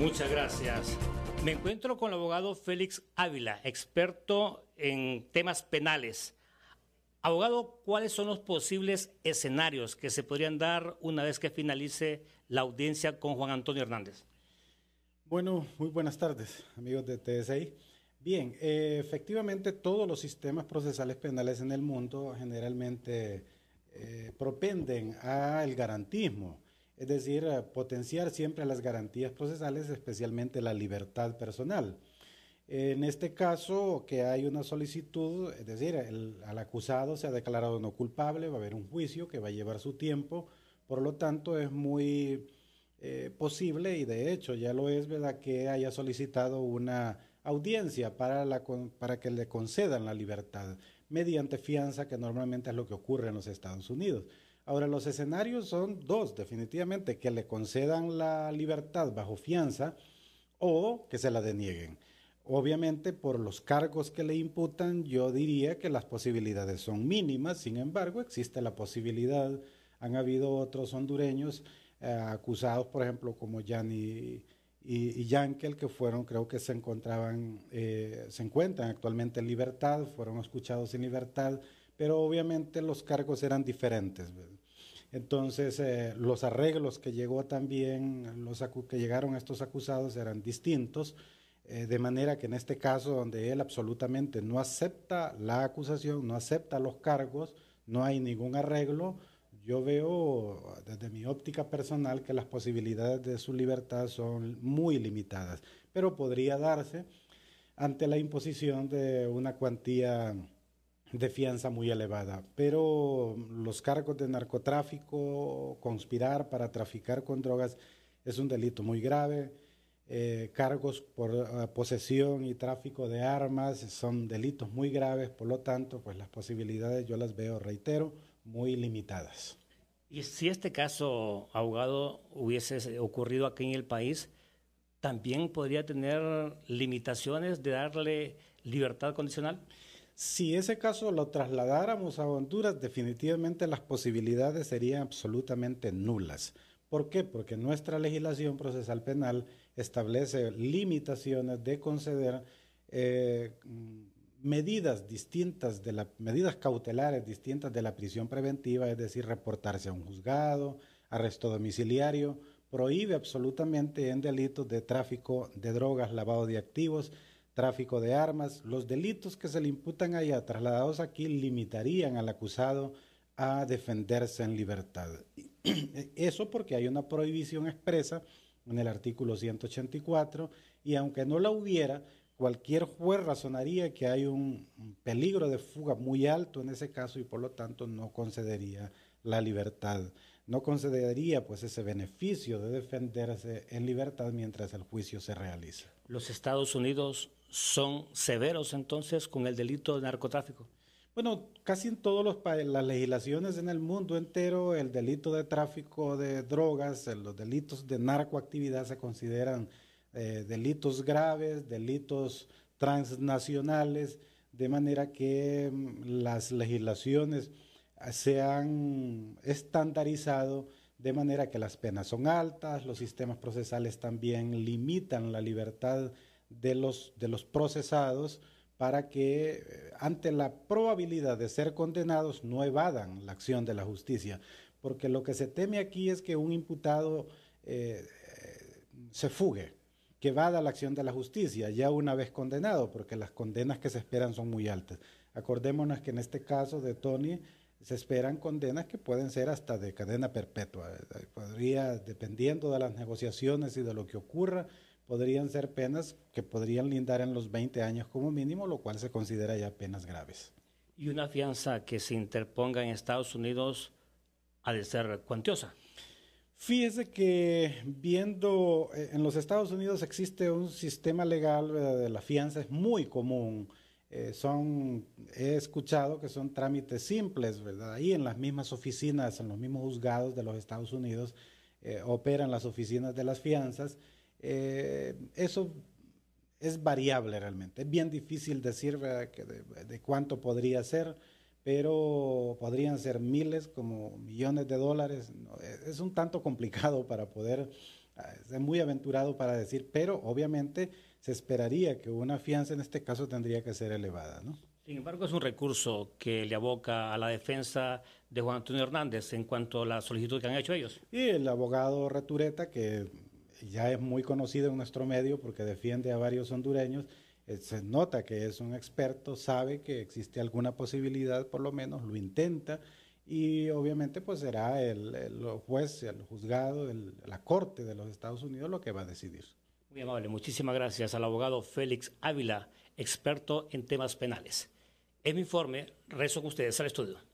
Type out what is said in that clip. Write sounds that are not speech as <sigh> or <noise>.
Muchas gracias. Me encuentro con el abogado Félix Ávila, experto en temas penales. Abogado, ¿cuáles son los posibles escenarios que se podrían dar una vez que finalice la audiencia con Juan Antonio Hernández? Bueno, muy buenas tardes, amigos de TSI. Bien, efectivamente todos los sistemas procesales penales en el mundo generalmente eh, propenden al garantismo es decir, eh, potenciar siempre las garantías procesales, especialmente la libertad personal. En este caso, que hay una solicitud, es decir, al acusado se ha declarado no culpable, va a haber un juicio que va a llevar su tiempo, por lo tanto es muy eh, posible y de hecho ya lo es, ¿verdad?, que haya solicitado una audiencia para que le concedan la libertad mediante fianza, que normalmente es lo que ocurre en los Estados Unidos. Ahora, los escenarios son dos, definitivamente, que le concedan la libertad bajo fianza o que se la denieguen. Obviamente, por los cargos que le imputan, yo diría que las posibilidades son mínimas, sin embargo, existe la posibilidad, han habido otros hondureños eh, acusados, por ejemplo, como Yanni y, Yankel, que fueron, creo que se encontraban, eh, se encuentran actualmente en libertad, fueron escuchados en libertad pero obviamente los cargos eran diferentes. Entonces, eh, los arreglos que llegó también, los que llegaron a estos acusados eran distintos, eh, de manera que en este caso, donde él absolutamente no acepta la acusación, no acepta los cargos, no hay ningún arreglo, yo veo desde mi óptica personal que las posibilidades de su libertad son muy limitadas, pero podría darse ante la imposición de una cuantía de fianza muy elevada, pero los cargos de narcotráfico, conspirar para traficar con drogas, es un delito muy grave. Eh, cargos por eh, posesión y tráfico de armas son delitos muy graves, por lo tanto, pues las posibilidades yo las veo, reitero, muy limitadas. Y si este caso, abogado, hubiese ocurrido aquí en el país, también podría tener limitaciones de darle libertad condicional. Si ese caso lo trasladáramos a Honduras, definitivamente las posibilidades serían absolutamente nulas. ¿Por qué? Porque nuestra legislación procesal penal establece limitaciones de conceder eh, medidas distintas de la, medidas cautelares distintas de la prisión preventiva, es decir, reportarse a un juzgado, arresto domiciliario, prohíbe absolutamente en delitos de tráfico de drogas, lavado de activos, tráfico de armas, los delitos que se le imputan allá trasladados aquí limitarían al acusado a defenderse en libertad. <clears throat> Eso porque hay una prohibición expresa en el artículo 184 y aunque no la hubiera, cualquier juez razonaría que hay un peligro de fuga muy alto en ese caso y por lo tanto no concedería la libertad, no concedería pues ese beneficio de defenderse en libertad mientras el juicio se realiza los Estados Unidos son severos entonces con el delito de narcotráfico. Bueno, casi en todas las legislaciones en el mundo entero, el delito de tráfico de drogas, los delitos de narcoactividad se consideran eh, delitos graves, delitos transnacionales, de manera que mm, las legislaciones se han estandarizado de manera que las penas son altas, los sistemas procesales también limitan la libertad de los, de los procesados para que eh, ante la probabilidad de ser condenados no evadan la acción de la justicia. Porque lo que se teme aquí es que un imputado eh, eh, se fugue, que evada la acción de la justicia ya una vez condenado, porque las condenas que se esperan son muy altas. Acordémonos que en este caso de Tony se esperan condenas que pueden ser hasta de cadena perpetua. Eh, podría, dependiendo de las negociaciones y de lo que ocurra, podrían ser penas que podrían lindar en los 20 años como mínimo, lo cual se considera ya penas graves. Y una fianza que se interponga en Estados Unidos ha de ser cuantiosa. Fíjese que viendo eh, en los Estados Unidos existe un sistema legal eh, de la fianza, es muy común eh, son, he escuchado que son trámites simples, ¿verdad? Ahí en las mismas oficinas, en los mismos juzgados de los Estados Unidos, eh, operan las oficinas de las fianzas. Eh, eso es variable realmente. Es bien difícil decir de, cuánto podría ser, pero podrían ser miles, como millones de dólares. E, es un tanto complicado para poder, es muy aventurado para decir, pero obviamente se esperaría que una fianza en este caso tendría que ser elevada, ¿no? Sin embargo, es un recurso que le aboca a la defensa de Juan Antonio Hernández en cuanto a la solicitud que han hecho ellos. Y el abogado Retureta, que ya es muy conocido en nuestro medio porque defiende a varios hondureños, eh, se nota que es un experto, sabe que existe alguna posibilidad, por lo menos lo intenta, y obviamente pues será el, juez, el juzgado, la corte de los Estados Unidos lo que va a decidir. Muy amable, muchísimas gracias al abogado Félix Ávila, experto en temas penales. En mi informe, rezo con ustedes al estudio.